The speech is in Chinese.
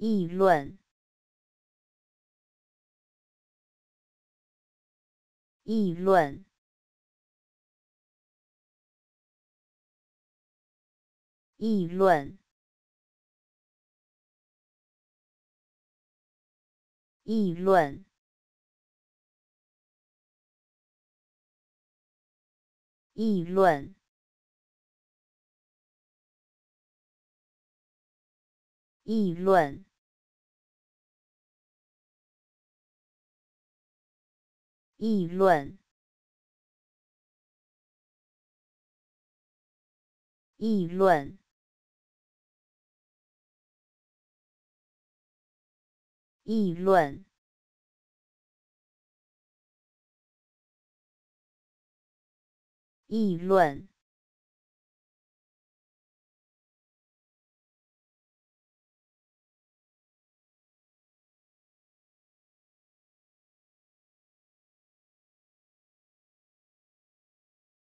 议论，议论，议论，议论，议论，议论。议论，议论，议论，议论。